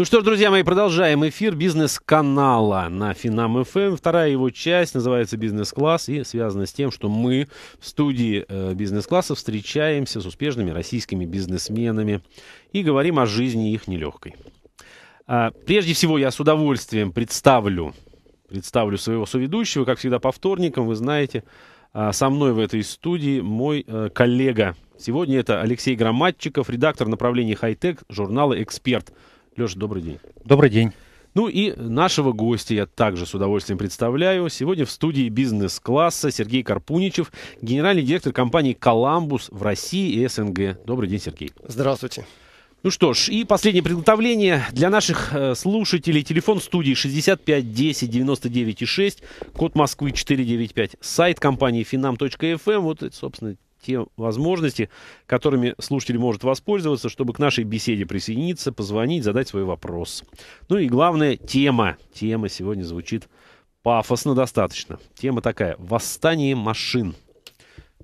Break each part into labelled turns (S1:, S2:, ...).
S1: Ну что ж, друзья мои, продолжаем эфир бизнес-канала на Финам ФМ. Эм. Вторая его часть называется «Бизнес-класс» и связана с тем, что мы в студии э, бизнес-класса встречаемся с успешными российскими бизнесменами и говорим о жизни их нелегкой. А, прежде всего, я с удовольствием представлю, представлю своего соведущего, как всегда, по вторникам. Вы знаете, а, со мной в этой студии мой э, коллега. Сегодня это Алексей Громадчиков, редактор направления «Хай-Тек» журнала «Эксперт». Леша, добрый день. Добрый день. Ну и нашего гостя я также с удовольствием представляю. Сегодня в студии бизнес-класса Сергей Карпуничев, генеральный директор компании «Коламбус» в России и СНГ. Добрый день, Сергей. Здравствуйте. Ну что ж, и последнее приготовление для наших э, слушателей. Телефон студии 65 10 99 6, код Москвы 495, сайт компании finam.fm. Эм. Вот, это, собственно, те возможности, которыми слушатель может воспользоваться, чтобы к нашей беседе присоединиться, позвонить, задать свой вопрос. Ну и главная тема. Тема сегодня звучит пафосно достаточно. Тема такая. Восстание машин.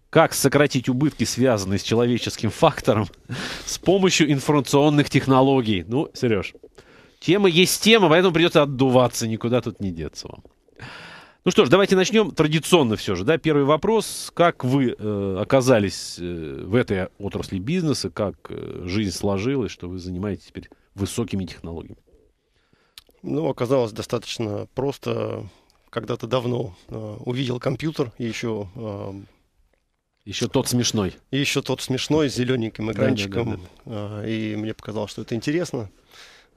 S1: Как сократить убытки, связанные с человеческим фактором, с помощью информационных технологий? Ну, Сереж, тема есть тема, поэтому придется отдуваться, никуда тут не деться вам. Ну что ж, давайте начнем традиционно все же. Да? Первый вопрос. Как вы э, оказались э, в этой отрасли бизнеса? Как э, жизнь сложилась, что вы занимаетесь теперь высокими технологиями?
S2: Ну, оказалось достаточно просто. Когда-то давно э, увидел компьютер и еще... Э,
S1: еще тот смешной.
S2: И еще тот смешной, с зелененьким экранчиком. Да, да, да, да. Э, и мне показалось, что это интересно.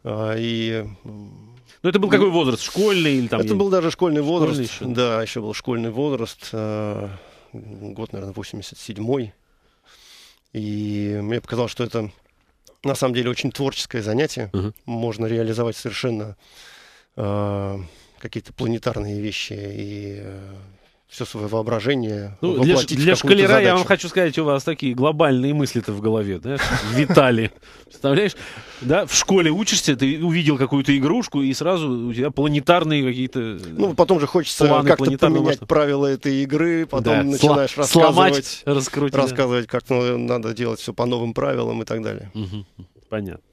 S2: Э, и но ну, это был ну, какой возраст?
S1: Школьный или там? Это был
S2: даже школьный возраст. Еще? Да, еще был школьный возраст. Э, год, наверное, 87-й. И мне показалось, что это на самом деле очень творческое занятие. Угу. Можно реализовать совершенно э, какие-то планетарные вещи и э, все свое воображение ну, Для, для шкалера задачу. я вам
S1: хочу сказать, у вас такие глобальные мысли-то в голове, да? Витали. Представляешь? Да, в школе учишься, ты увидел какую-то игрушку, и сразу у тебя планетарные какие-то Ну, потом же
S2: хочется как-то поменять правила этой игры, потом начинаешь рассказывать, рассказывать, как ну, надо делать все по новым правилам и так далее.
S1: Понятно.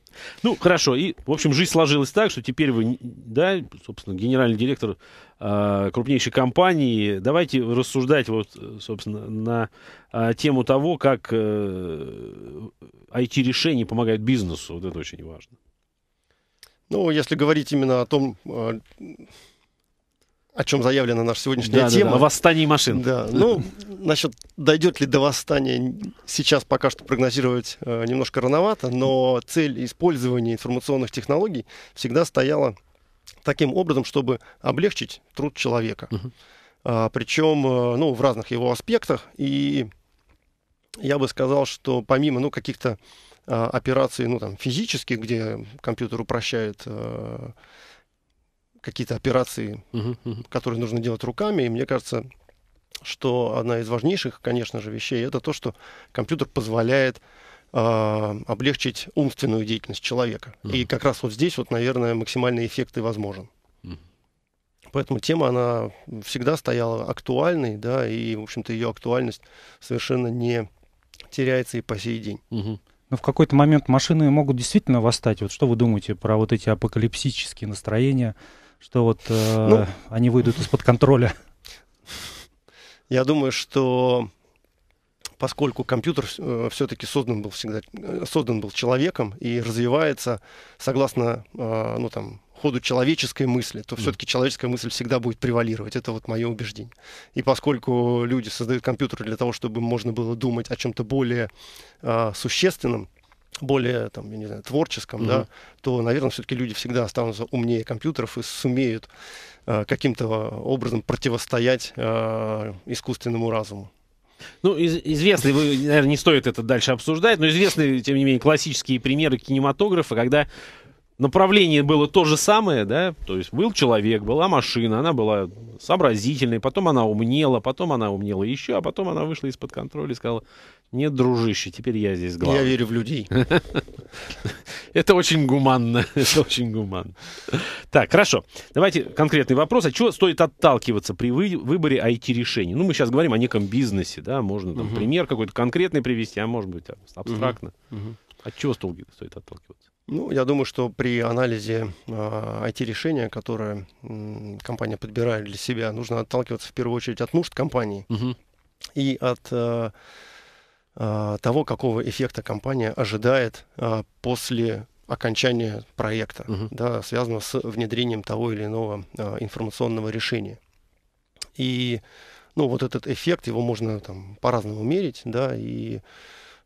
S1: Ну, хорошо. И, в общем, жизнь сложилась так, что теперь вы, да, собственно, генеральный директор э, крупнейшей компании. Давайте рассуждать вот, собственно, на э, тему того, как э, IT-решения помогают бизнесу. Вот это очень важно.
S2: Ну, если говорить именно о том, а, о чем заявлена наша сегодняшняя да, тема. Да, да. О машин. Да. Ну, насчет дойдет ли до восстания, сейчас пока что прогнозировать э, немножко рановато, но цель использования информационных технологий всегда стояла таким образом, чтобы облегчить труд человека. Угу. А, причем, э, ну, в разных его аспектах. И я бы сказал, что помимо, ну, каких-то э, операций, ну, там, физических, где компьютер упрощает э, какие-то операции, которые нужно делать руками. И мне кажется, что одна из важнейших, конечно же, вещей это то, что компьютер позволяет а, облегчить умственную деятельность человека. Uh-huh. И как раз вот здесь, вот, наверное, максимальный эффект и возможен. Uh-huh. Поэтому тема, она всегда стояла актуальной, да, и, в общем-то, ее актуальность совершенно не теряется и по сей день. Угу.
S3: Но в какой-то момент машины могут действительно восстать. Вот что вы думаете про вот эти апокалипсические настроения? что вот э, ну, они выйдут из-под контроля?
S2: Я думаю, что поскольку компьютер э, все-таки создан был всегда э, создан был человеком и развивается согласно э, ну там ходу человеческой мысли, то все-таки человеческая мысль всегда будет превалировать. Это вот мое убеждение. И поскольку люди создают компьютеры для того, чтобы можно было думать о чем-то более э, существенном, более там, я не знаю, творческом, mm-hmm. да, то, наверное, все-таки люди всегда останутся умнее компьютеров и сумеют э, каким-то образом противостоять
S1: э, искусственному разуму. Ну, из, известный, вы, наверное, не стоит это дальше обсуждать, но известны, тем не менее, классические примеры кинематографа, когда направление было то же самое, да, то есть был человек, была машина, она была сообразительной, потом она умнела, потом она умнела еще, а потом она вышла из-под контроля и сказала, нет, дружище, теперь я здесь главный. Я верю в людей. Это очень гуманно. Это очень гуманно. Так, хорошо. Давайте конкретный вопрос. А чего стоит отталкиваться при выборе IT-решений? Ну, мы сейчас говорим о неком бизнесе, да? Можно там пример какой-то конкретный привести, а может быть абстрактно. От чего стоит отталкиваться? Ну, я думаю, что при анализе
S2: э, а, IT-решения, которое э, компания подбирает для себя, нужно отталкиваться в первую очередь от нужд компании угу. и от э, а, того, какого эффекта компания ожидает а, после окончания проекта, угу. да, связанного с внедрением того или иного а, информационного решения. И ну, вот этот эффект, его можно там, по-разному мерить, да, и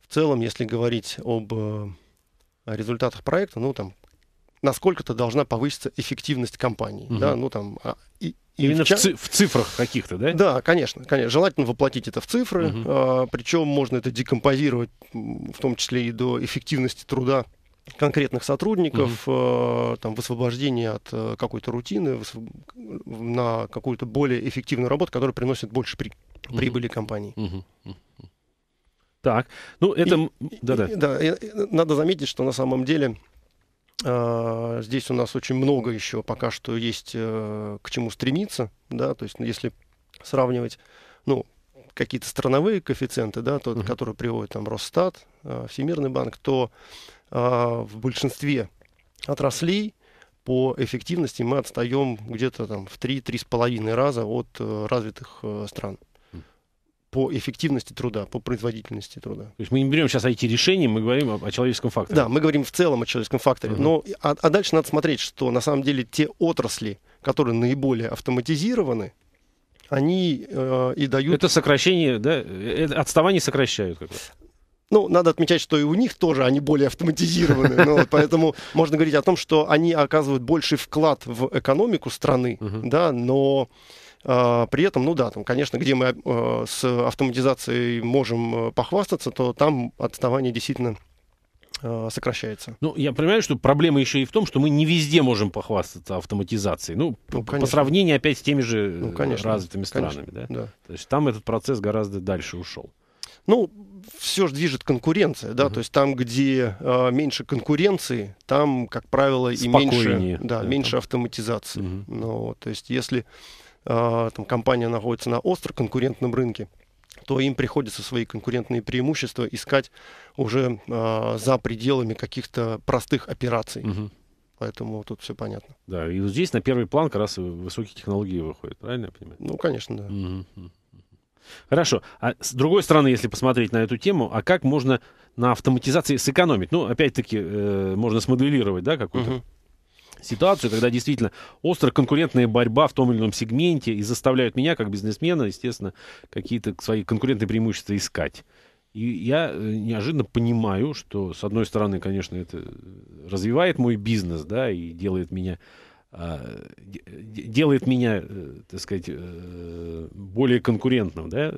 S2: в целом, если говорить об э, результатах проекта, ну, там, насколько-то должна повыситься эффективность компании. Угу. Да, ну, там, а, и, и Именно в, ча... в цифрах каких-то, да? Да, конечно, конечно. Желательно воплотить это в цифры, угу. а, причем можно это декомпозировать, в том числе и до эффективности труда конкретных сотрудников, угу. э, там, высвобождение от э, какой-то рутины высв... Э, на какую-то более эффективную работу, которая приносит больше при... угу. прибыли компании.
S4: Угу.
S2: Так, ну это... И, да, да. И, да, и, надо заметить, что на самом деле а, здесь у нас очень много еще пока что есть э, к чему стремиться, да, то есть ну, если сравнивать, ну, какие-то страновые коэффициенты, да, тот, uh-huh. который приводит там Росстат, э, Всемирный банк, то а, в большинстве отраслей по эффективности мы отстаем где-то там в 3-3,5 раза от э, развитых стран по эффективности труда, по производительности труда. То
S1: есть мы не берем сейчас it решения, мы говорим о, о человеческом факторе. Да, мы говорим в
S2: целом о человеческом факторе. Угу. Но, а, а дальше надо смотреть, что на самом деле те отрасли, которые наиболее автоматизированы,
S1: они э, и дают... Это сокращение, да? Э, это отставание сокращают как раз.
S2: Ну, надо отмечать, что и у них тоже они более автоматизированы. Ну, поэтому можно говорить о том, что они оказывают больший вклад в экономику страны, uh-huh. да, но а, при этом, ну да, там, конечно, где мы а, с автоматизацией можем а, похвастаться, то там отставание действительно
S1: сокращается. Ну, я понимаю, что проблема еще и в том, что мы не везде можем похвастаться автоматизацией. Ну, ну по сравнению опять с теми же ну, конечно, развитыми странами. Конечно, да? Да. То есть там этот процесс гораздо дальше ушел. Ну, все же движет
S2: конкуренция, да, uh-huh. то есть там, где э, меньше конкуренции, там, как правило, Спокойнее, и меньше, да, да, меньше автоматизации. Uh-huh. Ну, то есть если а, там, компания находится на остро конкурентном рынке, то им приходится свои конкурентные преимущества искать уже э, за пределами каких-то простых операций. Угу. Поэтому тут все понятно.
S1: Да, и вот здесь на первый план как раз высокие технологии выходят, правильно я понимаю? Ну, конечно, да. Угу. Хорошо. А с другой стороны, если посмотреть на эту тему, а как можно на автоматизации сэкономить? Ну, опять-таки, э, можно смоделировать, да, какую-то угу ситуацию, когда действительно остро конкурентная борьба в том или ином сегменте и заставляют меня, как бизнесмена, естественно, какие-то свои конкурентные преимущества искать. И я э, неожиданно понимаю, что, с одной стороны, конечно, это э, развивает мой бизнес, да, и делает меня а, делает меня, э, так сказать, более конкурентным, да,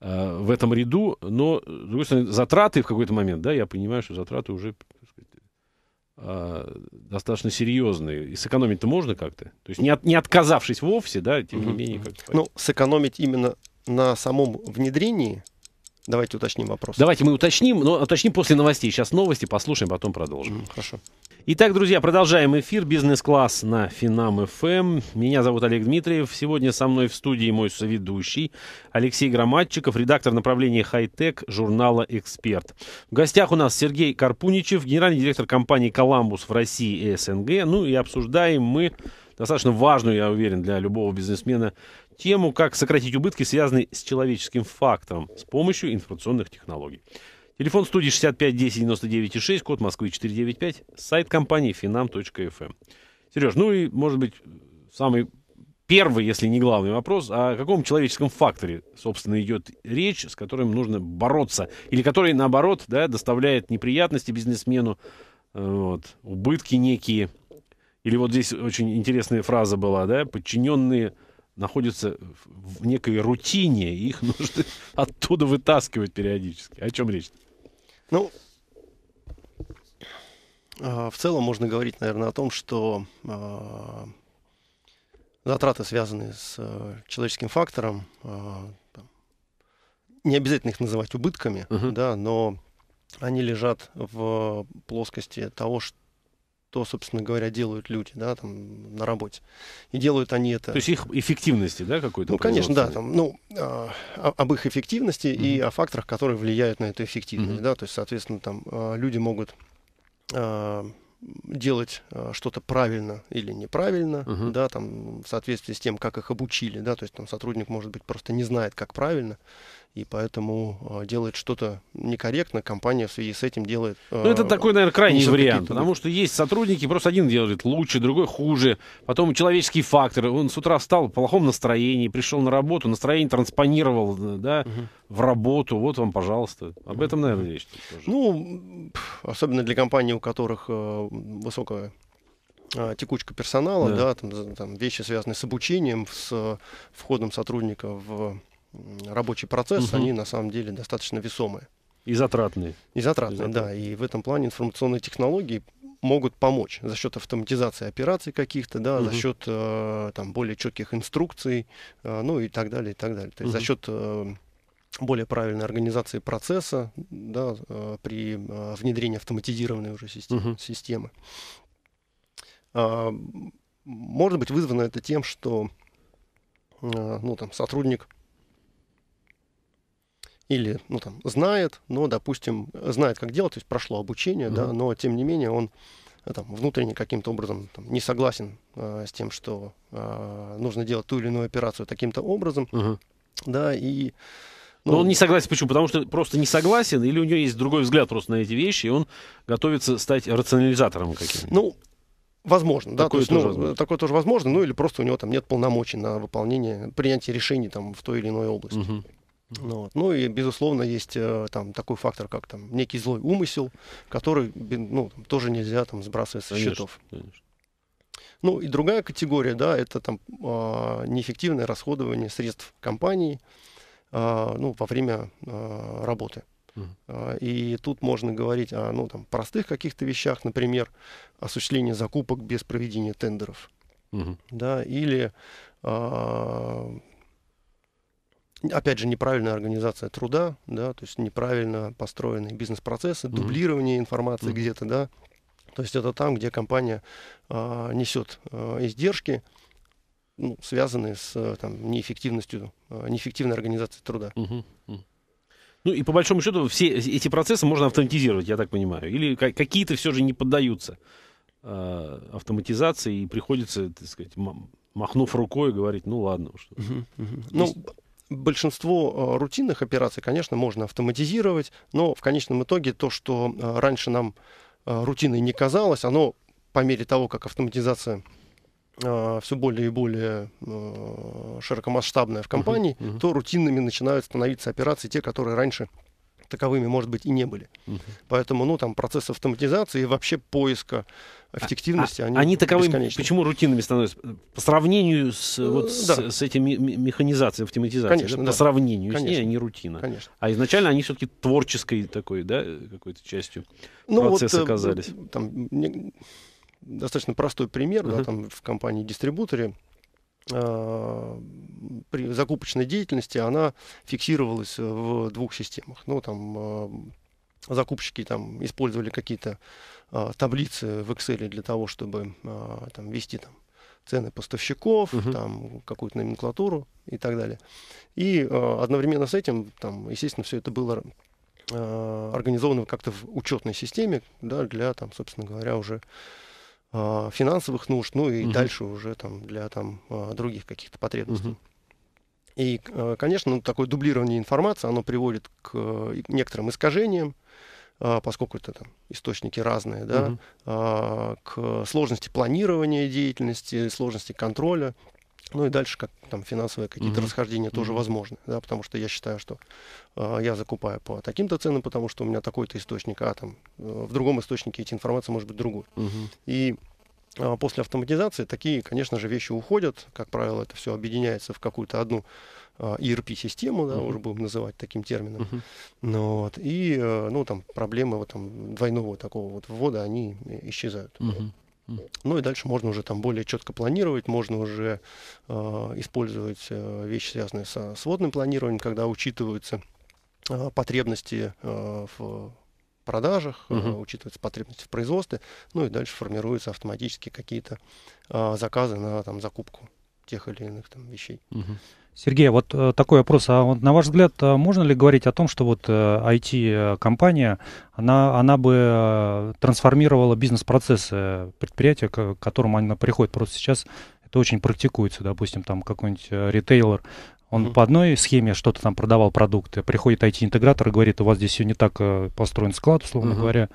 S1: а, в этом ряду, но, с другой стороны, затраты в какой-то момент, да, я понимаю, что затраты уже а, достаточно серьезные. И сэкономить-то можно как-то? То есть не, от, не отказавшись вовсе, да, тем не менее. Как то ну, сэкономить именно на самом внедрении – Давайте уточним вопрос. Давайте мы уточним, но уточним после новостей. Сейчас новости послушаем, потом продолжим. хорошо. Итак, друзья, продолжаем эфир «Бизнес-класс» на Финам ФМ. Эм. Меня зовут Олег Дмитриев. Сегодня со мной в студии мой соведущий Алексей Громадчиков, редактор направления «Хай-Тек» журнала «Эксперт». В гостях у нас Сергей Карпуничев, генеральный директор компании «Коламбус» в России и СНГ. Ну и обсуждаем мы достаточно важную, я уверен, для любого бизнесмена тему «Как сократить убытки, связанные с человеческим фактором с помощью информационных технологий». Телефон студии 65 10 99 6, код Москвы 495, сайт компании finam.fm. Эм. Сереж, ну и, может быть, самый первый, если не главный вопрос, о каком человеческом факторе, собственно, идет речь, с которым нужно бороться, или который, наоборот, да, доставляет неприятности бизнесмену, э, вот, убытки некие. Или вот здесь очень интересная фраза была, да, подчиненные находятся в некой рутине, и их нужно оттуда вытаскивать периодически. О чем речь? Ну, а, в целом можно говорить,
S2: наверное, о том, что а, затраты, связанные с э, человеческим фактором, а, не обязательно их называть убытками, uh-huh. да, но они лежат в плоскости того, что то, собственно говоря, делают люди, да, там на работе. И делают они это. То есть их
S1: эффективности, да, какой-то. Ну, конечно, да, там, ну,
S2: а, а, об их эффективности mm-hmm. и о факторах, которые влияют на эту эффективность, mm-hmm. да, то есть, соответственно, там а, люди могут а, делать а, что-то правильно или неправильно, uh-huh. да, там в соответствии с тем, как их обучили, да, то есть там сотрудник может быть просто не знает, как правильно, и поэтому а, делает что-то некорректно, компания в связи с этим делает...
S1: Ну, а, это такой, наверное, крайний вариант, потому что есть сотрудники, просто один делает лучше, другой хуже, потом человеческий фактор, он с утра встал в плохом настроении, пришел на работу, настроение транспонировал, да, угу. в работу, вот вам, пожалуйста. Об этом, наверное, речь.
S3: Тоже. Ну,
S1: особенно для компаний, у которых а, высокая
S2: текучка персонала, да, да там, там вещи связанные с обучением, с входом сотрудника в рабочий процесс, угу. они на самом деле достаточно весомые.
S1: И затратные. И затратные, затратные,
S2: да. И в этом плане информационные технологии могут помочь за счет автоматизации операций каких-то, да, угу. за счет э, там, более четких инструкций, э, ну и так далее, и так далее. То есть угу. за счет э, более правильной организации процесса да, э, при э, внедрении автоматизированной уже систем, угу. системы. Э, может быть вызвано это тем, что э, ну, там, сотрудник или ну, там, знает, но, допустим, знает, как делать, то есть прошло обучение, mm-hmm. да, но тем не менее он э, там, внутренне каким-то образом там, не согласен э, с тем, что э, нужно делать ту или иную операцию таким-то образом, mm-hmm. да, и
S1: но ну, он не согласен. Почему? Потому что просто не согласен, или у него есть другой взгляд просто на эти вещи, и он готовится стать рационализатором каким-то.
S2: Ну, Возможно, такое да, то есть, тоже ну, возможно. такое тоже возможно, ну или просто у него там нет полномочий на выполнение, принятие решений там в той или иной области. Угу. Ну, вот. ну и, безусловно, есть э, там такой фактор, как там некий злой умысел, который ну, там, тоже нельзя там сбрасывать со конечно, счетов. Конечно. Ну и другая категория, да, это там а, неэффективное расходование средств компании а, ну, во время а, работы. И тут можно говорить о ну, там, простых каких-то вещах, например, осуществление закупок без проведения тендеров. uh Да, или опять же, неправильная организация труда, да, то есть неправильно построенные бизнес-процессы, mm-hmm. дублирование информации mm-hmm. где-то, да. То есть это там, где компания а, несет а, издержки, ну, связанные с э, там,
S1: неэффективностью, а, неэффективной организацией труда. Mm-hmm. Ну и по большому счету все э, эти процессы можно автоматизировать, я так понимаю. Или какие-то все же не поддаются э, автоматизации и приходится, так сказать, махнув рукой, говорить, ну ладно. Что... Угу, угу. Ну,
S2: Большинство э, рутинных операций, конечно, можно автоматизировать, но в конечном итоге то, что э, раньше нам э, рутиной не казалось, оно по мере того, как автоматизация все более и более широкомасштабная в компании, uh-huh, uh-huh. то рутинными начинают становиться операции те, которые раньше таковыми, может быть, и не были. Угу. Поэтому, ну, там процесс автоматизации и вообще поиска эффективности,
S1: а, они Они таковыми, бесконечны. почему рутинными становятся? По сравнению с, э, вот, да. с, с этим механизацией, автоматизацией, Конечно, да? по да. сравнению Конечно. с ней они рутина. Конечно. А изначально они все-таки творческой такой, да, какой-то частью ну, процесса вот, э, оказались. Там, не,
S2: достаточно простой пример, uh да, там в компании-дистрибуторе Э, при закупочной деятельности она фиксировалась э, в двух системах. Ну, там, э, закупщики там, использовали какие-то таблицы в Excel для того, чтобы там, вести там, цены поставщиков, Uh -huh. там какую-то номенклатуру и так далее. И одновременно с этим, там, естественно, все это было организовано как-то в учетной системе, да, для, там, собственно говоря, уже а, финансовых нужд, ну и угу. дальше уже там для там а, других каких-то потребностей. Угу. И, а, конечно, ну, такое дублирование информации, оно приводит к э, некоторым искажениям, поскольку это там источники разные, да, угу. к сложности планирования деятельности, сложности контроля. Ну и дальше как там финансовые какие-то mm-hmm. расхождения mm-hmm. тоже возможны, да, потому что я считаю, что э, я закупаю по таким-то ценам, потому что у меня такой-то источник, а там э, в другом источнике эти информация может быть другой. Mm-hmm. И э, после автоматизации такие, конечно же, вещи уходят, как правило, это все объединяется в какую-то одну а, э, ERP-систему, да, mm-hmm. уже будем называть таким термином. Mm-hmm. Ну, вот, и э, ну там проблемы вот, там, двойного такого вот ввода они э, исчезают. Mm-hmm. Ну и дальше можно уже там более четко планировать, можно уже э, использовать э, вещи, связанные со сводным планированием, когда учитываются э, потребности э, в продажах, угу. Uh учитываются потребности в производстве, ну и дальше формируются автоматически какие-то э, заказы на там, закупку тех или иных там, вещей. Угу.
S3: Сергей, а вот э, такой вопрос. А вот, на ваш взгляд, а можно ли говорить о том, что вот IT-компания, э, она, она бы э, трансформировала бизнес-процессы предприятия, к которому она приходит? Просто сейчас это очень практикуется, допустим, там какой-нибудь ритейлер он mm-hmm. по одной схеме что-то там продавал продукты, приходит IT-интегратор и говорит, у вас здесь все не так э, построен склад, условно mm-hmm. говоря,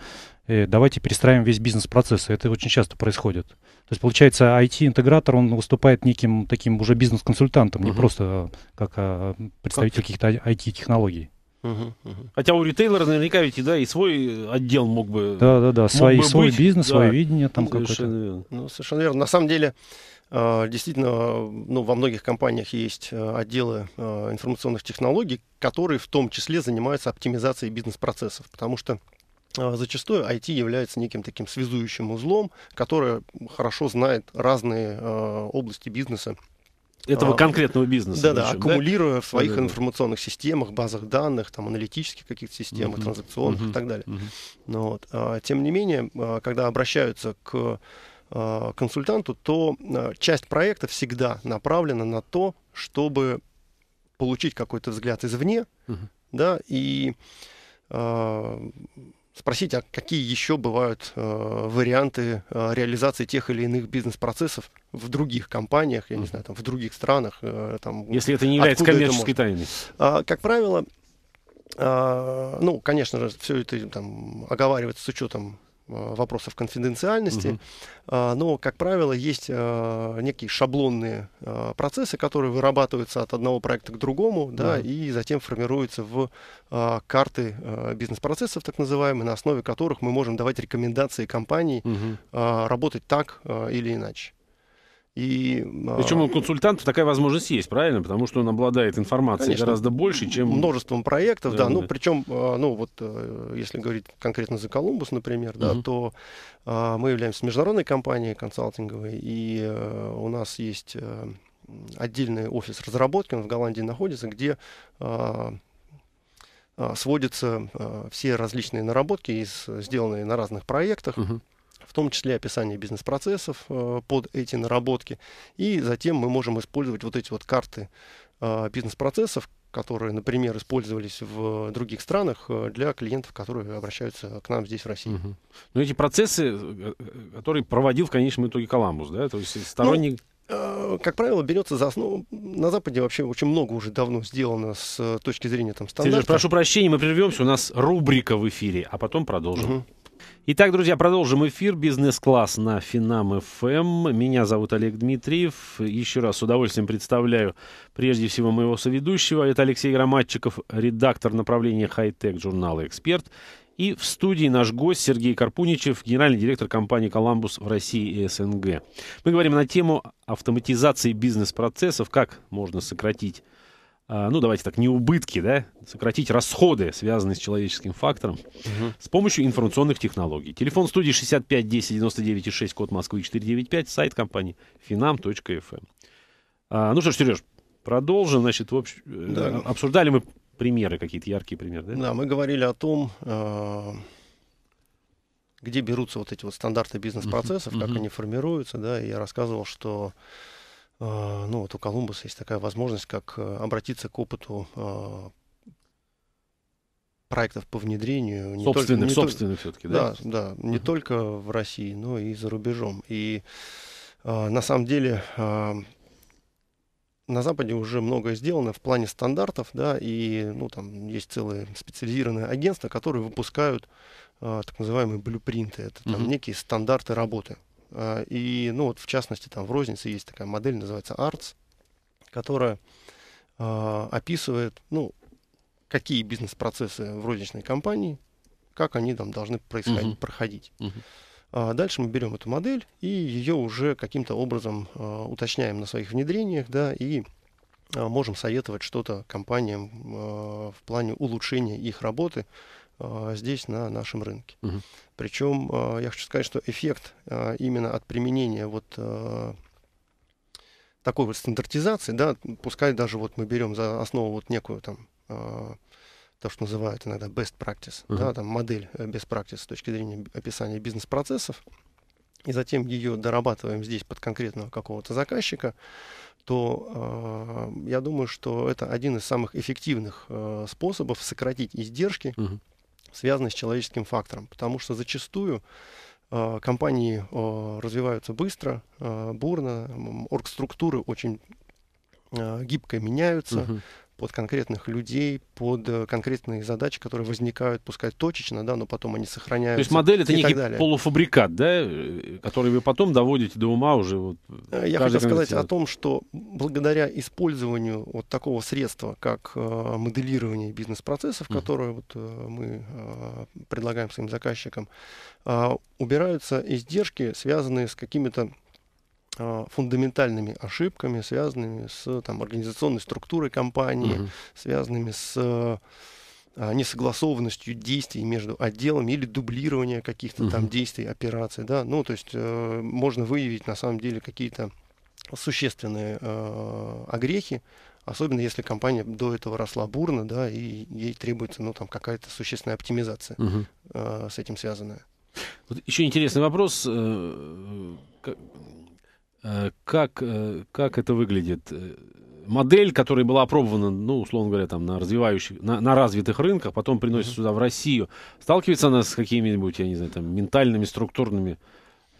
S3: и «Э, давайте перестраиваем весь бизнес-процесс. Это очень часто происходит. То есть, получается, IT-интегратор, он выступает неким таким уже бизнес-консультантом, mm-hmm. не просто э, как а, представитель как... каких-то IT-технологий.
S4: Угу,
S1: Хотя у ритейлера наверняка ведь и да, и свой отдел мог бы. Да, да, да, свой, свой быть. бизнес, да. свое видение там какое-то. Верно.
S2: Ну, совершенно верно. На самом деле, а, действительно, ну, во многих компаниях есть а, отделы а, информационных технологий, которые в том числе занимаются оптимизацией бизнес-процессов, потому что зачастую IT является неким таким связующим узлом, который хорошо знает разные области бизнеса
S1: этого конкретного бизнеса.
S2: Да, да, аккумулируя в своих информационных системах, базах данных, там, аналитических каких-то системах, транзакционных и так далее. Но ну вот, тем не менее, когда обращаются к Э, консультанту, то э, часть проекта всегда направлена на то, чтобы получить какой-то взгляд извне, угу. да, и э, спросить, а какие еще бывают э, варианты э, реализации тех или иных бизнес-процессов в других компаниях, я угу. не знаю, там в других странах, э, там. Если это не является коммерческой тайной. А, как правило, а, ну, конечно же, все это там оговаривается с учетом Э, вопросов конфиденциальности. Uh-huh. Но, как правило, есть э, некие шаблонные э, процессы, которые вырабатываются от одного проекта к другому, uh-huh. да, и затем формируются в а, карты бизнес-процессов, так называемые, на основе которых мы можем давать рекомендации компании
S1: Uh-huh.
S2: работать так или иначе. И,
S1: а, Причем у консультантов такая возможность есть, правильно? Потому что он обладает информацией конечно, гораздо больше, чем... Множеством проектов, да. да. Ну,
S2: причем, а, ну, вот, э, если говорить конкретно за Колумбус, например, да, угу. то а, мы являемся международной компанией консалтинговой, и э, у нас есть э, отдельный офис разработки, он в Голландии находится, где сводятся все различные наработки, сделанные на разных проектах. Угу в том числе описание бизнес-процессов э, под эти наработки. И затем мы можем использовать вот эти вот карты э, бизнес-процессов, которые, например, использовались в других странах э, для клиентов,
S1: которые обращаются к нам здесь, в России. Угу. Ну, Но эти процессы, которые проводил в конечном итоге Коламбус, да? То есть сторонник... Ну, как правило, берется за основу. На Западе вообще
S2: очень много уже давно сделано с точки зрения там, стандарта. Сережа, прошу
S1: прощения, мы прервемся. У нас рубрика в эфире, а потом продолжим. Угу. Итак, друзья, продолжим эфир. Бизнес-класс на Финам ФМ. Эм. Меня зовут Олег Дмитриев. Еще раз с удовольствием представляю прежде всего моего соведущего. Это Алексей Громадчиков, редактор направления хай-тек журнала «Эксперт». И в студии наш гость Сергей Карпуничев, генеральный директор компании «Коламбус» в России и СНГ. Мы говорим на тему автоматизации бизнес-процессов, как можно сократить а, ну давайте так, не убытки, да, сократить расходы, связанные с человеческим фактором, угу. с помощью информационных технологий. Телефон студии 65 10 99 6, код Москвы 495, сайт компании finam.fm. Эм. А, ну что ж, Сереж, продолжим, значит, в общ... Э, да. обсуждали мы примеры какие-то, яркие примеры, да? Да,
S2: мы говорили о том, э, где берутся вот эти вот стандарты бизнес-процессов, uh как uh они формируются, да, и я рассказывал, что а, ну вот у Колумбуса есть такая возможность, как э, обратиться к опыту а, проектов по внедрению. Не собственных, только, собственных только, все-таки, да? Да, да, не uh-huh. только в России, но и за рубежом. И э, на самом деле э, на Западе уже многое сделано в плане стандартов, да, и ну, там есть целые специализированные агентства, которые выпускают э, так называемые блюпринты. Это uh-huh. там некие стандарты работы а, и, ну, вот в частности, там в рознице есть такая модель, называется ARTS, которая э, описывает, ну, какие бизнес-процессы в розничной компании, как они там должны происходить, uh-huh. проходить. Uh-huh. дальше мы берем эту модель и ее уже каким-то образом э, уточняем на своих внедрениях, да, и можем советовать что-то компаниям э, в плане улучшения их работы, а, здесь, на нашем рынке. Угу. Причем а, я хочу сказать, что эффект а, именно от применения вот такой вот стандартизации, да, пускай даже вот мы берем за основу вот некую там то, что называют иногда best practice, uh-huh. да, там модель э, best practice с точки зрения описания бизнес-процессов, и затем ее дорабатываем здесь под конкретного какого-то заказчика, то э, я думаю, что это один из самых эффективных э, способов сократить издержки uh-huh связаны с человеческим фактором, потому что зачастую э, компании э, развиваются быстро, э, бурно, оргструктуры очень э, гибко меняются, угу под конкретных людей, под э, конкретные задачи, которые возникают, пускай точечно, да, но потом они сохраняются. То есть модель это некий далее.
S1: полуфабрикат, да, э, который вы потом доводите до ума уже. Вот, э, Я хочу сказать о
S2: том, что благодаря использованию вот такого средства, как моделирование бизнес-процессов, uh-huh. которое вот мы предлагаем своим заказчикам, убираются издержки, связанные с какими-то а, фундаментальными ошибками, связанными с там, организационной структурой компании, угу. связанными с а, несогласованностью действий между отделами или дублирование каких-то угу. там действий, операций, да, ну, то есть э, можно выявить на самом деле какие-то существенные э, огрехи, особенно если компания до этого росла бурно, да, и ей требуется, ну, там какая-то существенная оптимизация угу. э, с этим связанная.
S1: Вот еще интересный вопрос э, Э, как, э, как это выглядит? Э, модель, которая была опробована, ну, условно говоря, там, на, развивающих, на, на развитых рынках, потом приносит mm-hmm. сюда, в Россию. Сталкивается она с какими-нибудь, я не знаю, там, ментальными, структурными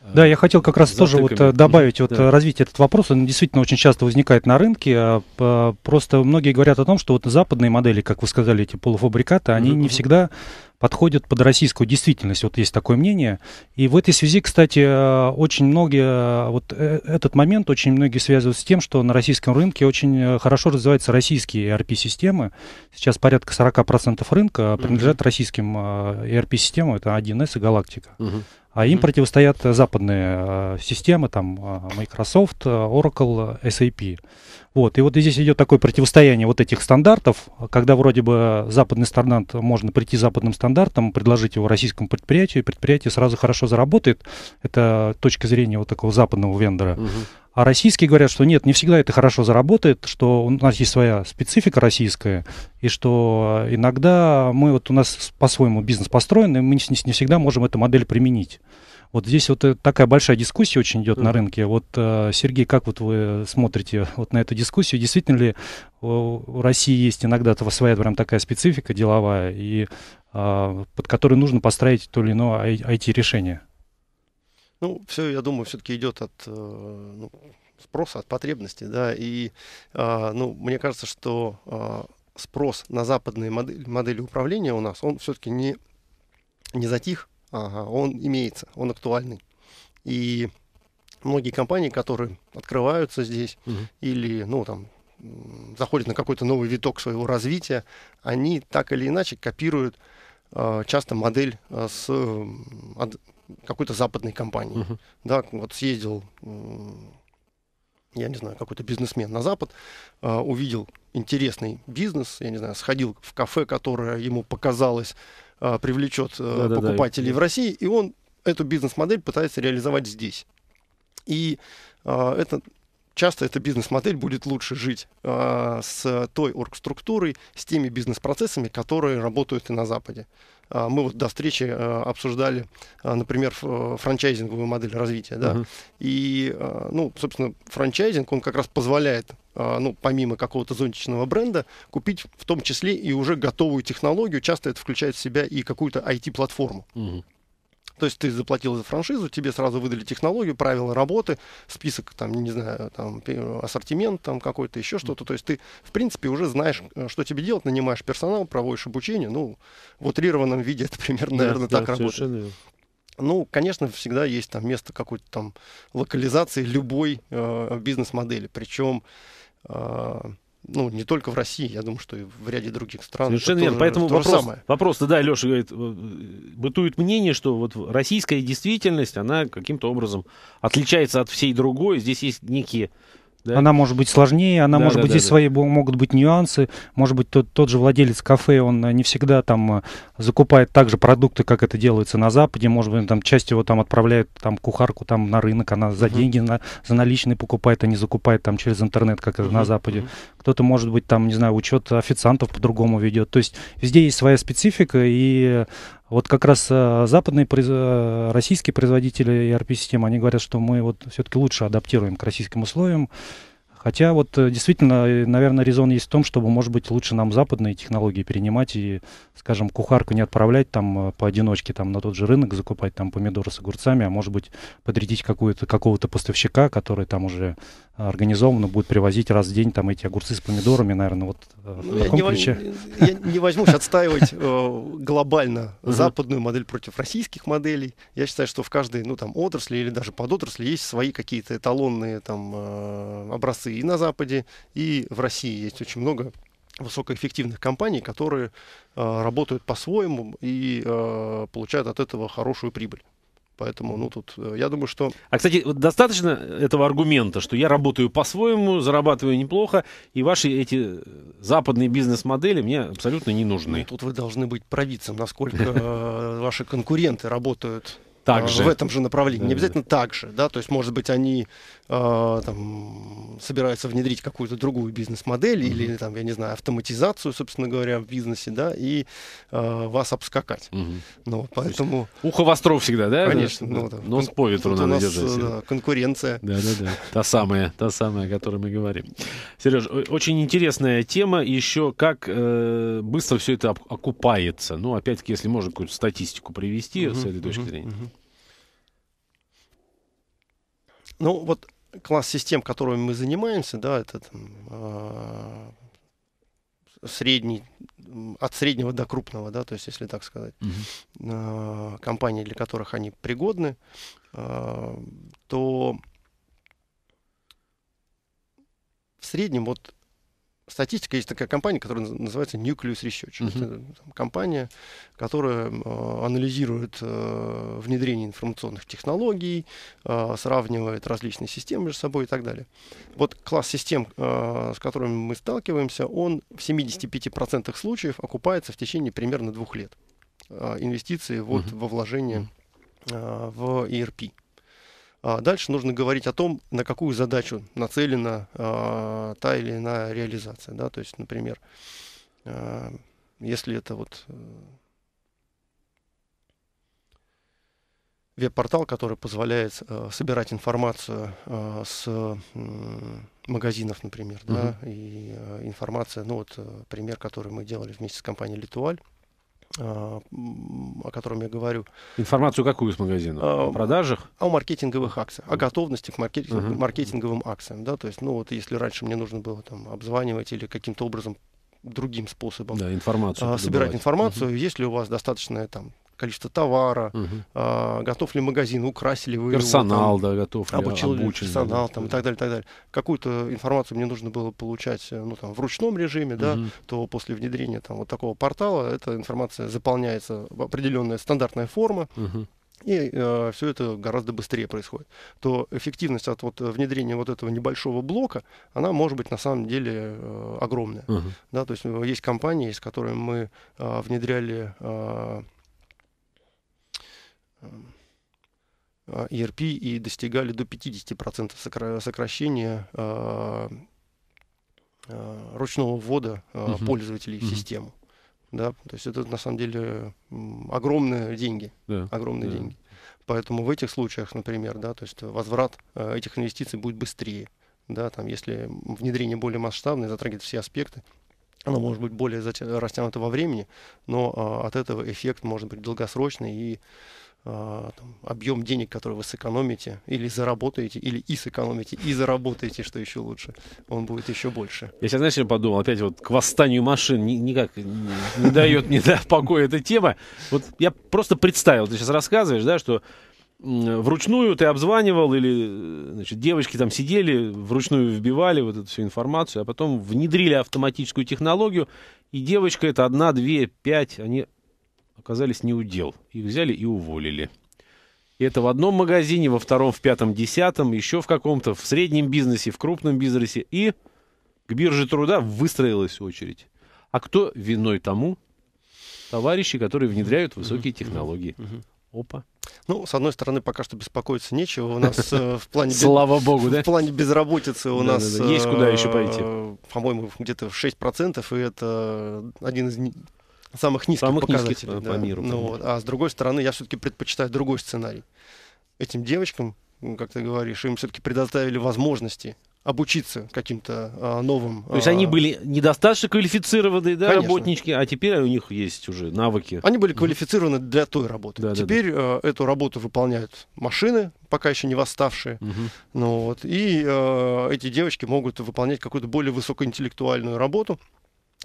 S3: Э, да, я хотел как раз затыками. тоже вот э, добавить, вот да. Э, развить этот вопрос. Он действительно очень часто возникает на рынке. А, просто многие говорят о том, что вот западные модели, как вы сказали, эти полуфабрикаты, они mm-hmm. не всегда подходят под российскую действительность. Вот есть такое мнение. И в этой связи, кстати, очень многие, вот этот момент очень многие связывают с тем, что на российском рынке очень хорошо развиваются российские ERP-системы. Сейчас порядка 40% рынка принадлежат mm-hmm. российским ERP-системам. Это 1С и Галактика. Mm-hmm. А им противостоят западные э, системы, там э, Microsoft, э, Oracle, SAP. Вот. И вот здесь идет такое противостояние вот этих стандартов, когда вроде бы западный стандарт, можно прийти западным стандартом, предложить его российскому предприятию, и предприятие сразу хорошо заработает. Это точка зрения вот такого западного вендора. Mm-hmm. А российские говорят, что нет, не всегда это хорошо заработает, что у нас есть своя специфика российская, и что иногда мы, вот у нас по-своему бизнес построен, и мы не, не всегда можем эту модель применить. Вот здесь вот э, такая большая дискуссия очень идет mm на рынке. Вот, э, Сергей, как вот вы смотрите вот на эту дискуссию? Действительно ли у России есть иногда своя прям такая специфика деловая, и а, под которой нужно построить то или иное IT-решение?
S2: Ну, все, я думаю, все-таки идет от э, ну, спроса, от потребности, да, и, а, ну, мне кажется, что а, спрос на западные модели, модели управления у нас, он все-таки не, не затих, ага, он имеется, он актуальный. И многие компании, которые открываются здесь угу. или, ну, там, заходят на какой-то новый виток своего развития, они так или иначе копируют а, часто модель с какой-то западной компании. Uh-huh. Да, вот съездил, я не знаю, какой-то бизнесмен на Запад, а, увидел интересный бизнес, я не знаю, сходил в кафе, которое ему показалось а, привлечет э, Да-да-да. покупателей в России, и он эту бизнес-модель пытается реализовать здесь. И а, это часто эта бизнес-модель будет лучше жить с той оргструктурой, с теми бизнес-процессами, которые работают и на Западе. А, мы вот до встречи а, обсуждали, а, например, э, франчайзинговую модель развития, да, uh-huh. и, ну, собственно, франчайзинг, он как раз позволяет ну, помимо какого-то зонтичного бренда, купить в том числе и уже готовую технологию. Часто это включает в себя и какую-то IT-платформу. Угу. То есть ты заплатил за франшизу, тебе сразу выдали технологию, правила работы, список, там, не знаю, там, ассортимент там какой-то, еще что-то. То есть ты, в принципе, уже знаешь, э, что тебе делать, нанимаешь персонал, проводишь обучение. Ну, в утрированном виде это примерно, да, наверное, да, так совершенно. работает. Ну, конечно, всегда есть там место какой-то там локализации любой э, бизнес-модели. Причем э, ну, не только в России, я думаю, что и в ряде других стран. Совершенно верно. Поэтому то вопрос, самое.
S1: вопрос да, Леша говорит, э, бытует мнение, что вот российская действительность, она каким-то образом отличается от всей другой. Здесь есть некие да? Она
S3: может быть сложнее, она да, может да, быть да, и да. свои могут быть нюансы. Может быть, тот, тот же владелец кафе, он э, не всегда там э, закупает также продукты, как это делается на Западе. Может быть, там часть его там отправляет там кухарку там на рынок, она за uh-huh. деньги на, за наличные покупает, а не закупает там через интернет, как это uh-huh, на Западе. Uh-huh. Кто-то, может быть, там, не знаю, учет официантов по-другому ведет. То есть везде есть своя специфика, и вот как раз э, западные э, российские производители erp системы они говорят, что мы вот все-таки лучше адаптируем к российским условиям. Хотя вот э, действительно, наверное, резон есть в том, чтобы, может быть, лучше нам западные технологии перенимать и, скажем, кухарку не отправлять там поодиночке там, на тот же рынок, закупать там помидоры с огурцами, а может быть, подрядить какую-то, какого-то поставщика, который там уже организованно будет привозить раз в день там эти огурцы с помидорами, наверное, вот э, ну, в я таком не ключе.
S2: В, я не возьмусь отстаивать э, глобально западную модель против российских моделей. Я считаю, что в каждой, ну, там, отрасли или даже подотрасли есть свои какие-то эталонные там э, образцы и на Западе, и в России есть очень много высокоэффективных компаний, которые э, работают по-своему и э, получают от этого хорошую прибыль. Поэтому, ну, тут,
S1: э, я думаю, что... А, кстати, достаточно этого аргумента, что я работаю по-своему, зарабатываю неплохо, и ваши эти э, западные бизнес-модели мне абсолютно не нужны. Ну,
S2: тут вы должны быть провидцем, насколько э, ваши конкуренты работают также. А, в этом же направлении. не обязательно да. так же, да, то есть, может быть, они а, там, собираются внедрить какую-то другую бизнес-модель mm-hmm. или, там, я не знаю, автоматизацию, собственно говоря, в бизнесе, да, и э, вас обскакать. Mm-hmm. Ну, поэтому...
S1: Есть, ухо востро всегда, да? Конечно. Да, ну, да. Нос по ветру надо держать. Э, да,
S2: конкуренция.
S1: Да-да-да, та самая, та самая, о которой мы говорим. Сереж, очень интересная тема еще, как э, быстро все это окупается. Ну, опять-таки, если можно какую-то статистику привести mm-hmm. с этой точки зрения.
S4: Mm-hmm
S2: ну, вот класс систем, которыми мы занимаемся, да, это там, а, средний, от среднего до крупного, да, то есть, если так сказать, угу. компании, для которых они пригодны, а, то в среднем вот статистика, есть такая компания, которая называется Nucleus Research. Uh-huh. Это компания, которая э, анализирует э, внедрение информационных технологий, э, сравнивает различные системы между собой и так далее. Вот класс систем, с которыми мы сталкиваемся, он в 75% случаев окупается в течение примерно двух лет. Э, инвестиции вот, uh-huh. во вложение в ERP. А дальше нужно говорить о том, на какую задачу нацелена э, та или иная реализация. Да? То есть, например, э, если это вот э, веб-портал, который позволяет э, собирать информацию э, с э, магазинов, например, uh-huh. да, и э, информация, ну вот э, пример, который мы делали вместе с компанией Литуаль, а, о котором я говорю.
S1: Информацию какую из магазина? О а, продажах? О
S2: маркетинговых акциях, о готовности к маркетинг, uh-huh. маркетинговым акциям. Да? То есть, ну вот если раньше мне нужно было там, обзванивать или каким-то образом другим способом да, информацию а, собирать информацию, uh-huh. если у вас достаточная там количество товара, угу. а, готов ли магазин, украсили вы персонал, его, там, да, готов ли, обучил ли персонал, да. там, и так далее, и так далее. Какую-то информацию мне нужно было получать, э, ну, там, в ручном режиме, угу. да, то после внедрения там вот такого портала эта информация заполняется в определенная стандартная форма. Угу и э, все это гораздо быстрее происходит, то эффективность от вот, внедрения вот этого небольшого блока, она может быть на самом деле э, огромная. Uh-huh. Да, то есть э, есть компании, с которыми мы э, внедряли э, ERP эм, а, и достигали до 50% сокращения а, а, ручного ввода угу. пользователей угу. в систему. Да, то есть это на самом деле огромные деньги, да, огромные да. деньги. Поэтому в этих случаях, например, да, то есть возврат э, этих инвестиций будет быстрее, да, там, если внедрение более масштабное, затрагивает все аспекты, оно может быть более затя... растянуто во времени, но а, от этого эффект может быть долгосрочный и а, там, объем денег, который вы сэкономите, или заработаете, или и сэкономите, и заработаете, что еще лучше, он будет еще больше.
S1: Я сейчас, знаешь, я подумал, опять вот к восстанию машин никак не дает мне покоя эта тема. Вот я просто представил, ты сейчас рассказываешь, да, что вручную ты обзванивал, или значит, девочки там сидели, вручную вбивали вот эту всю информацию, а потом внедрили автоматическую технологию, и девочка это одна, две, пять, они оказались не удел. Их взяли и уволили. И это в одном магазине, во втором, в пятом, десятом, еще в каком-то, в среднем бизнесе, в крупном бизнесе. И к бирже труда выстроилась очередь. А кто виной тому? Товарищи, которые внедряют высокие технологии.
S2: Опа. Ну, с одной стороны, пока что беспокоиться нечего. У нас э, в плане... Слава богу, да? В плане безработицы у нас... Есть куда э, еще пойти. По-моему, где-то 6%, и это один из самых низких самых показателей низких, э, да. по миру. Ну, вот. А с другой стороны, я все-таки предпочитаю другой сценарий. Этим девочкам, как ты говоришь, им все-таки предоставили возможности обучиться каким-то а, новым. То есть а... они были
S1: недостаточно квалифицированные да, Конечно. работнички, а теперь у них есть уже навыки. Они были квалифицированы
S2: угу. для той работы. Да, теперь да, да. Э, эту работу выполняют машины, пока еще не восставшие.
S4: Угу.
S1: Ну,
S2: вот, и э, эти девочки могут выполнять какую-то более высокоинтеллектуальную работу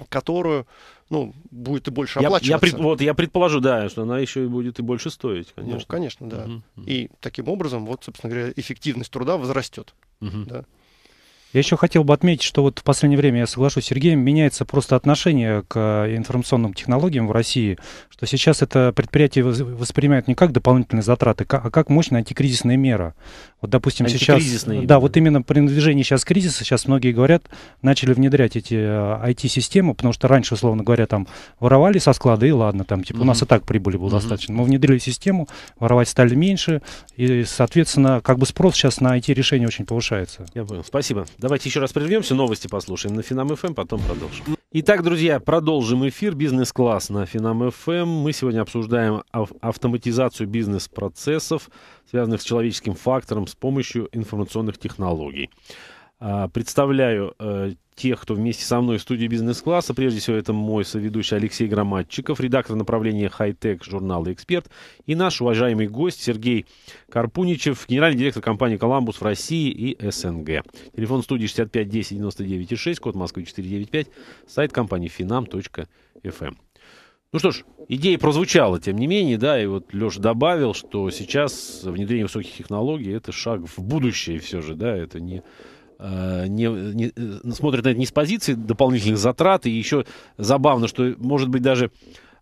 S2: которую ну, будет и больше оплачиваться. Я, я вот
S1: я предположу, да, что она еще и будет и больше стоить, конечно. Ну, конечно, да. Угу. И таким образом, вот, собственно говоря, эффективность труда
S2: возрастет. Угу. Да.
S3: Я еще хотел бы отметить, что вот в последнее время, я соглашусь с Сергеем, меняется просто отношение к э, информационным технологиям в России, что сейчас это предприятие воспринимает не как дополнительные затраты, а как мощная антикризисная мера. Вот, допустим, сейчас... Да, вот именно при движении сейчас кризиса, сейчас многие говорят, начали внедрять эти IT-системы, э, потому что раньше, условно говоря, там воровали со склада, и ладно, там, типа, у нас и так прибыли было достаточно. Мы внедрили систему, воровать стали меньше, и, соответственно, как бы спрос сейчас на IT-решения очень повышается.
S1: Я понял, спасибо. Давайте еще раз прервемся, новости послушаем на Финам ФМ, эм, потом продолжим. Итак, друзья, продолжим эфир «Бизнес-класс» на Финам ФМ. Эм. Мы сегодня обсуждаем ав- автоматизацию бизнес-процессов, связанных с человеческим фактором с помощью информационных технологий. А, представляю э, тех, кто вместе со мной в студии бизнес-класса. Прежде всего, это мой соведущий Алексей Громадчиков, редактор направления хай-тек журнала «Эксперт», и наш уважаемый гость Сергей Карпуничев, генеральный директор компании «Коламбус» в России и СНГ. Телефон студии 65 10 99 6, код Москвы 495, сайт компании finam.fm. Эм. Ну что ж, идея прозвучала, тем не менее, да, и вот Леша добавил, что сейчас внедрение высоких технологий – это шаг в будущее все же, да, это не Э, не, не, э, смотрят на это не с позиции дополнительных затрат. И еще забавно, что, может быть, даже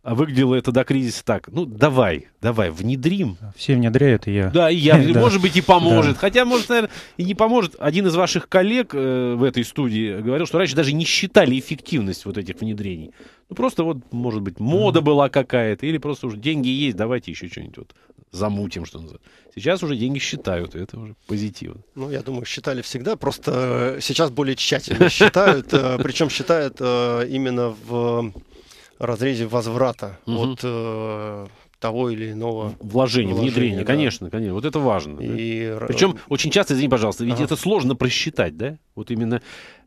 S1: а выглядело это до кризиса так. Ну, давай,
S3: давай, внедрим. Все внедряют, и я. Да, и я. Может быть, и поможет.
S1: Хотя, может, наверное, и не поможет. Один из ваших коллег э, в этой студии говорил, что раньше даже не считали эффективность вот этих внедрений. Ну, просто вот, может быть, мода была какая-то, или просто уже деньги есть, давайте еще что-нибудь вот замутим, что называется. Сейчас уже деньги считают, и это уже позитивно.
S2: Ну, я думаю, считали всегда, просто э, сейчас более тщательно считают, э, причем считают именно в разрезе возврата угу. от э, того
S1: или иного вложения, вложения внедрения. Да. Конечно, конечно. Вот это важно. И... Да? Причем очень часто, извини, пожалуйста, ведь ага. это сложно просчитать, да? Вот именно,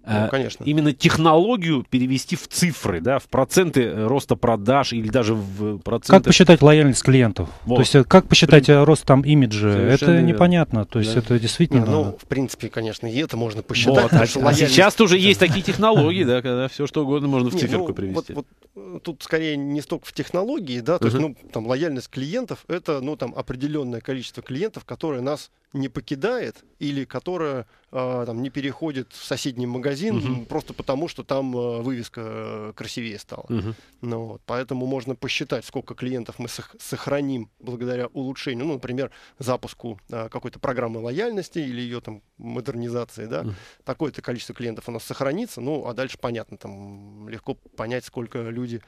S1: ну, э, конечно. Э, именно технологию перевести в цифры, да, в проценты э, роста продаж или даже в э, проценты. Как посчитать
S3: лояльность клиентов? Вот. То есть как посчитать При... рост там имиджа? Совершенно это верно. непонятно. То есть да. это действительно. Да, ну,
S1: в принципе, конечно, и это можно посчитать. Вот. А, а сейчас уже есть такие технологии, да, когда все что угодно можно в циферку ну, привести.
S2: Вот, вот тут скорее не столько в технологии, да, то есть, ну, там лояльность клиентов это, ну, там определенное количество клиентов, которые нас не покидает или которая э, там не переходит в соседний магазин угу. просто потому, что там а, э, вывеска красивее стала. Угу. Ну, вот, поэтому можно посчитать, сколько клиентов мы сохраним благодаря улучшению, ну, например, запуску э, какой-то программы лояльности или ее там модернизации, да. Угу. Такое-то количество клиентов у нас сохранится, ну, а дальше понятно, там легко понять, сколько люди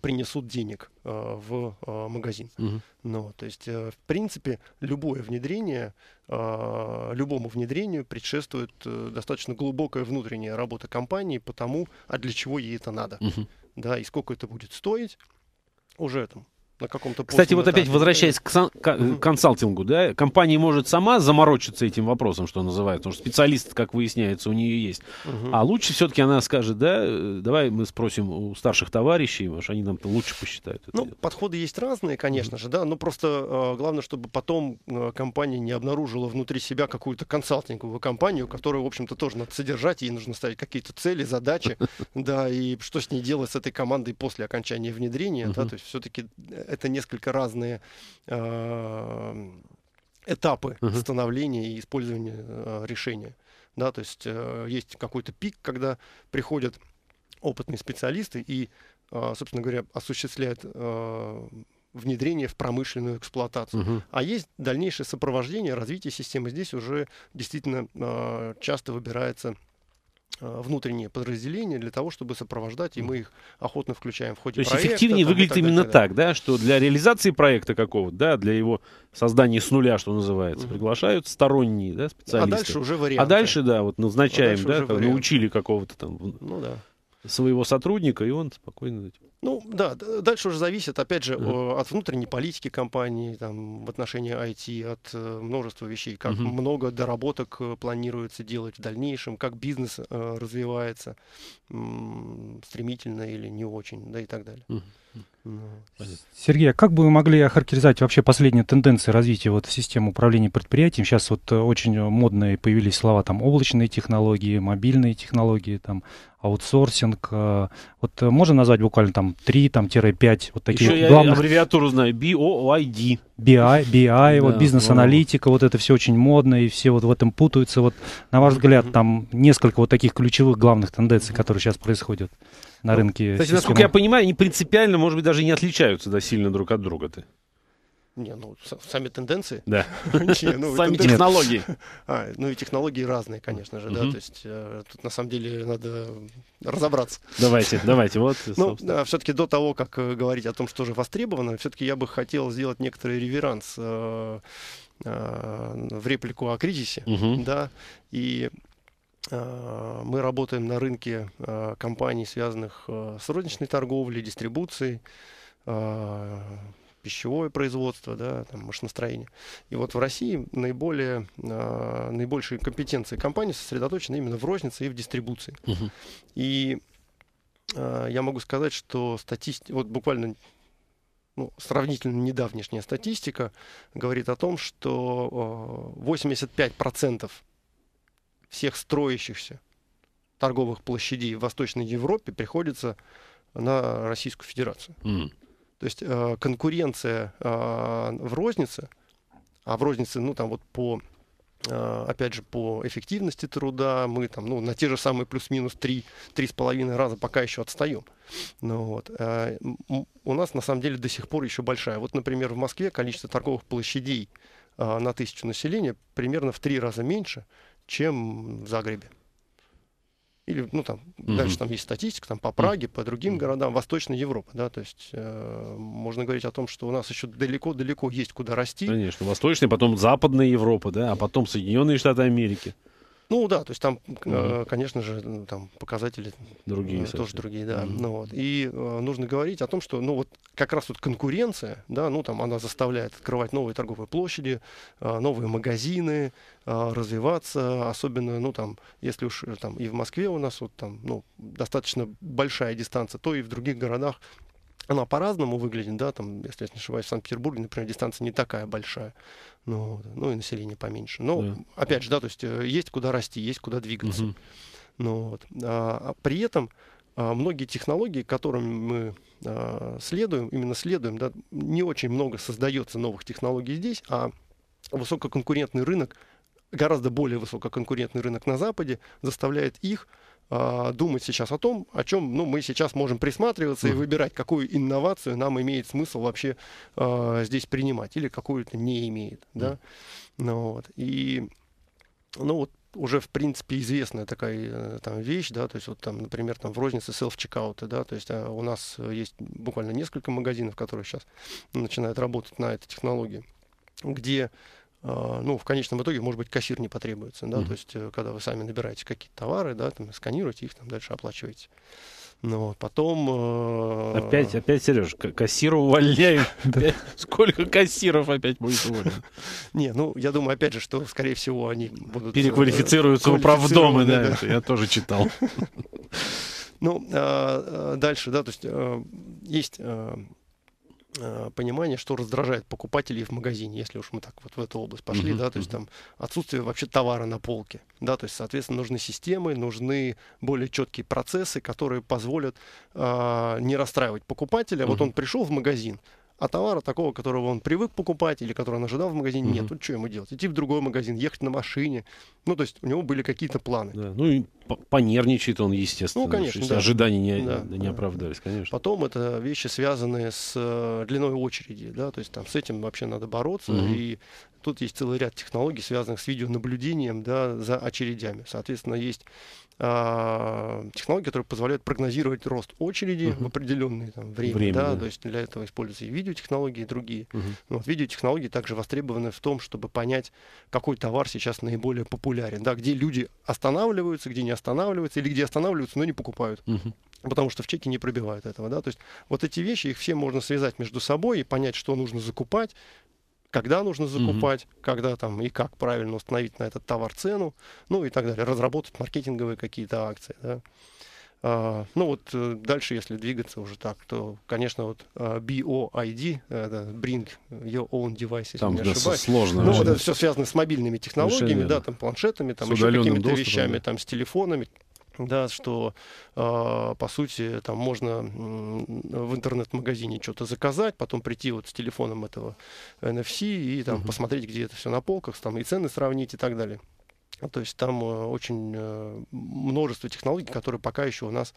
S2: принесут денег а, в а, магазин. Угу. Ну, то есть, э, в принципе, любое внедрение, а, любому внедрению предшествует э, достаточно глубокая внутренняя работа компании по тому, а для чего ей это надо. Угу. Да, и сколько это будет стоить уже там на каком-то Кстати, вот опять возвращаясь
S1: к, сан- к консалтингу, да, компания может сама заморочиться этим вопросом, что называется, потому что специалист, как выясняется, у нее есть. Угу. А лучше все-таки она скажет, да, давай мы спросим у старших товарищей, потому что они нам-то лучше посчитают. Ну,
S2: дело. подходы есть разные, конечно угу. же, да, но просто э, главное, чтобы потом э, компания не обнаружила внутри себя какую-то консалтинговую компанию, которую, в общем-то, тоже надо содержать, ей нужно ставить какие-то цели, задачи, да, и что с ней делать с этой командой после окончания внедрения, да, то есть все-таки э, это несколько разные э, этапы uh-huh. становления и использования э, решения. Да, то есть э, есть какой-то пик, когда приходят опытные специалисты и, э, собственно говоря, осуществляют э, внедрение в промышленную эксплуатацию. Угу. А есть дальнейшее сопровождение, развития системы. Здесь уже действительно э, часто выбирается Э, внутренние подразделения для того, чтобы сопровождать, и мы их охотно включаем в ходе То проекта. То есть эффективнее там, выглядит так, именно так, так,
S1: да, что для реализации проекта какого-то, да, для его создания с нуля, что называется, приглашают сторонние, да, специалисты. А дальше уже а варианты. А дальше, да, вот назначаем, а да, научили какого-то там ну, да. своего сотрудника, и он спокойно... Этим
S2: ну да, дальше уже зависит, опять же, mm-hmm. от внутренней политики компании, там, в отношении IT, от э, множества вещей, как mm-hmm. много доработок э, планируется делать в дальнейшем, как бизнес э, развивается м- стремительно или не очень, да и так далее. Mm-hmm. Mm-hmm.
S3: Сергей, а как бы вы могли охарактеризовать вообще последние тенденции развития вот системы управления предприятием? Сейчас вот э, очень модные появились слова там облачные технологии, мобильные технологии, там аутсорсинг. Вот можно назвать буквально там три там тире пять вот таких Еще главных... я
S1: аббревиатуру знаю,
S3: BOID. BI, BI, да, вот бизнес-аналитика, вот это все очень модно, и все вот в этом путаются. Вот, на ваш взгляд, там несколько вот таких ключевых главных тенденций, которые сейчас происходят на ну, рынке. Кстати, насколько я
S1: понимаю, они принципиально, может быть, даже не отличаются да, сильно друг от друга-то.
S2: Не, ну, сами тенденции. Да. Ну, сами технологии. А, ну и технологии разные, конечно же, да. То есть э, тут на самом деле надо разобраться.
S1: Давайте, давайте, вот. Ну, да,
S2: все-таки до того, как э, говорить о том, что же востребовано, все-таки я бы хотел сделать некоторый реверанс э, в реплику о кризисе, да, и мы работаем на рынке компаний, связанных с розничной торговлей, дистрибуцией, пищевое производство, да, там, машиностроение. И вот в России наиболее, э, наибольшие компетенции компании сосредоточены именно в рознице и в дистрибуции. Угу. И э, я могу сказать, что статистика, вот буквально ну, сравнительно недавняя статистика говорит о том, что 85% а, всех строящихся торговых площадей в Восточной Европе приходится на Российскую Федерацию. Mm. То есть э, конкуренция э, в рознице, а в рознице, ну, там вот по э, опять же, по эффективности труда мы там, ну, на те же самые плюс-минус 3, 3,5 раза пока еще отстаем. Ну, вот. Э, у нас, на самом деле, до сих пор еще большая. Вот, например, в Москве количество торговых площадей э, на тысячу населения примерно в три раза меньше, чем в Загребе или, ну, там, угу. дальше там есть статистика, там, по Праге, по другим городам, Восточной Европы, да, то есть э, можно говорить о том, что у нас еще
S1: далеко-далеко есть куда расти. Конечно, Восточная, потом Западная Европа, да, а потом Соединенные Штаты Америки.
S2: Ну да, то есть там, mm-hmm. конечно же, там показатели
S1: другие, э, тоже другие,
S2: да. Mm-hmm. Ну, вот. И э, нужно говорить о том, что, ну вот как раз вот конкуренция, да, ну там она заставляет открывать новые торговые площади, э, новые магазины, э, развиваться, особенно, ну там, если уж э, там и в Москве у нас вот там, ну достаточно большая дистанция, то и в других городах она по-разному выглядит, да, там, если я не ошибаюсь, в Санкт-Петербурге, например, дистанция не такая большая. Ну, ну и население поменьше. Но, да. опять же, да, то есть э, есть куда расти, есть куда двигаться. Угу. Ну, вот. А, а, при этом а, многие технологии, которым мы а, следуем, именно следуем, да, не очень много создается новых технологий здесь, а высококонкурентный рынок, гораздо более высококонкурентный рынок на Западе заставляет их а, думать сейчас о том, о чем ну, мы сейчас можем присматриваться и выбирать, какую инновацию нам имеет смысл вообще э, здесь принимать или какую-то не имеет. Да? Ну, вот. И ну, вот уже, в принципе, известная такая э, там вещь, да, то есть вот там, например, там в рознице селф-чекауты, да, то есть а у нас есть буквально несколько магазинов, которые сейчас начинают работать на этой технологии, где а, ну, в конечном итоге, может быть, кассир не потребуется, да, mm-hmm. то есть, э, когда вы сами набираете какие-то товары, да, там, сканируете их, там, дальше оплачиваете. Ну, вот, потом... Э... Опять,
S1: опять, Сереж, кассиру увольняют.
S2: Сколько кассиров опять будет уволено? Не, ну, я думаю, опять же, что, скорее всего, они будут... Э, Переквалифицируются в управдомы, да, это
S1: я тоже читал. Ну,
S2: а, а, дальше, да, то есть, э, есть Э, понимание, что раздражает покупателей в магазине, если уж мы так вот в эту область пошли, uh-huh, да, то есть uh-huh. там отсутствие вообще товара на полке, да, то есть, соответственно, нужны системы, нужны более четкие процессы, которые позволят э, не расстраивать покупателя. Uh-huh. Вот он пришел в магазин, а товара такого, которого он привык покупать или которого он ожидал в магазине, угу. нет. Тут что ему делать? Идти в другой магазин, ехать на машине. Ну, то есть у него были какие-то планы.
S1: Да. Ну и понервничает он, естественно. Ну, конечно. Да. Ожидания не, да, не да. оправдались, конечно.
S2: Потом это вещи, связанные с э, длиной очереди, да, то есть там с этим вообще надо бороться. Угу. И тут есть целый ряд технологий, связанных с видеонаблюдением, да, за очередями. Соответственно, есть э, технологии, которые позволяют прогнозировать рост очереди угу. в определенное там, время, время да, да, то есть для этого используются и видеотехнологии, и другие. Угу. вот видеотехнологии также востребованы в том, чтобы понять, какой товар сейчас наиболее популярен, да, где люди останавливаются, где не не останавливаются, или где останавливаются, но не покупают. потому что в чеке не пробивают этого, да, то есть вот эти вещи, их все можно связать между собой и понять, что нужно закупать, когда нужно закупать, угу. когда там и как правильно установить на этот товар цену, ну и так далее, разработать маркетинговые какие-то акции, да. А, ну вот э, дальше, если двигаться уже так, то, конечно, вот а, BOID, это Bring Your Own Device, если там, не ошибаюсь. Сложно. Ну, вот это все связано с мобильными технологиями, да, там планшетами, там с еще какими-то вещами, да. там с телефонами, да, что э, по сути там можно в интернет-магазине что-то заказать, потом прийти вот с телефоном этого NFC и там угу. посмотреть, где это все на полках, там и цены сравнить и так далее. Ну, то есть там э, очень э, множество технологий, которые пока еще у нас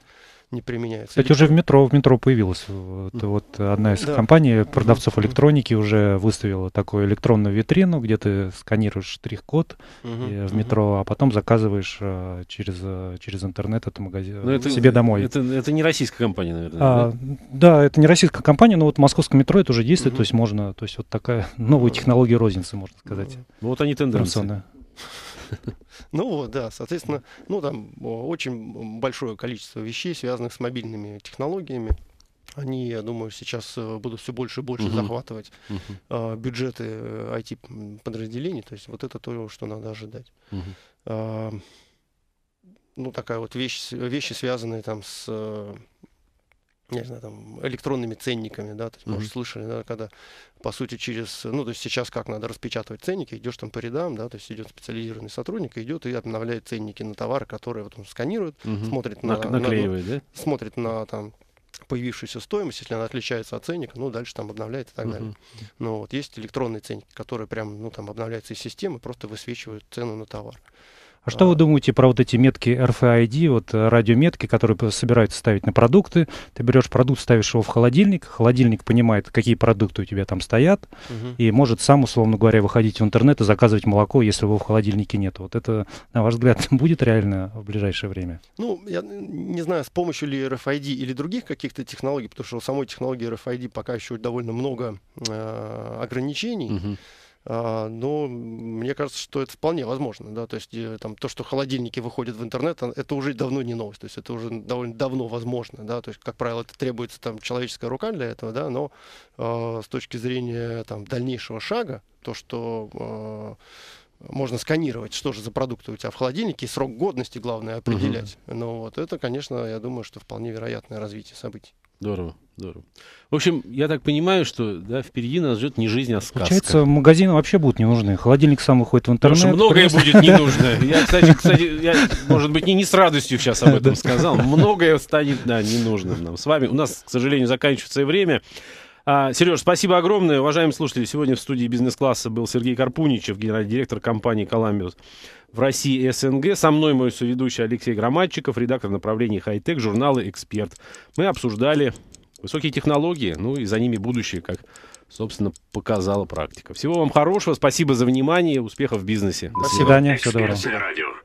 S2: не применяются. Кстати, уже в
S3: метро, в метро появилась вот, вот одна из да. компаний продавцов электроники уже выставила такую электронную витрину, где ты сканируешь штрих-код угу, в метро, угу. а потом заказываешь через, через интернет это магазин но ну, это, себе домой. Это, это не российская компания, наверное. А, да? да, это не российская компания, но вот в московском метро это уже действует, угу. то есть можно, то есть вот такая новая технология розницы, можно сказать. Ну, вот они тенденции.
S2: Ну вот, да, соответственно, ну там очень большое количество вещей, связанных с мобильными технологиями. Они, я думаю, сейчас э, будут все больше и больше uh-huh. захватывать uh-huh. А, бюджеты IT-подразделений. Э, то есть вот это то, что надо ожидать. Uh-huh. А, ну, такая вот вещь, вещи, связанные там с я не знаю, там, электронными ценниками, да, то есть, mm-hmm. может, слышали, да, когда по сути, через, ну, то есть сейчас как надо распечатывать ценники, идешь там по рядам, да, то есть идет специализированный сотрудник, идет и обновляет ценники на товары, которые вот он сканирует, угу. смотрит на, на, наклеивает, на, да? смотрит на там появившуюся стоимость, если она отличается от ценника, ну, дальше там обновляет и так uh-huh. далее. Но ну, вот есть электронные ценники, которые прям, ну, там обновляются из системы, просто высвечивают цену на товар. Uh,
S3: а что вы а. думаете про вот эти метки RFID, вот э, радиометки, которые собираются ставить на продукты? Ты берешь продукт, ставишь его в холодильник, холодильник понимает, какие продукты у тебя там стоят, угу. и может сам, условно говоря, выходить в интернет и заказывать молоко, если его в холодильнике нет. Вот это, на ваш взгляд, будет реально в ближайшее время?
S2: Ну, я не знаю, с помощью ли RFID или других каких-то технологий, потому что у самой технологии RFID пока еще довольно много э, ограничений. Угу. А, но ну, мне кажется, что это вполне возможно, да, то есть э, там то, что холодильники выходят в интернет, а, это уже давно не новость, то есть это уже довольно давно возможно, да, то есть как правило это требуется там человеческая рука для этого, да, но э, с точки зрения там дальнейшего шага, то что э, можно сканировать, что же за продукты у тебя в холодильнике, и срок годности главное определять, угу. Ну но вот это, конечно, я думаю, что вполне вероятное
S1: развитие событий. Здорово. Здорово. В общем, я так понимаю, что да, впереди нас ждет не жизнь, а сказка. Получается,
S3: магазины вообще будут не нужны. Холодильник сам выходит в интернет. Потому что многое будет не нужно. Я, кстати, кстати я, может
S1: быть, не, не с радостью сейчас об этом сказал. Многое станет да, ненужным нам с вами. У нас, к сожалению, заканчивается время. А, Сереж, спасибо огромное. Уважаемые слушатели, сегодня в студии бизнес-класса был Сергей Карпуничев, генеральный директор компании «Коламбиус» в России СНГ. Со мной мой соведущий Алексей Громадчиков, редактор направления «Хай-Тек», журнала «Эксперт». Мы обсуждали высокие технологии, ну и за ними будущее, как, собственно, показала практика. Всего вам хорошего, спасибо за внимание, успехов в бизнесе. До свидания. До свидания. Всего доброго.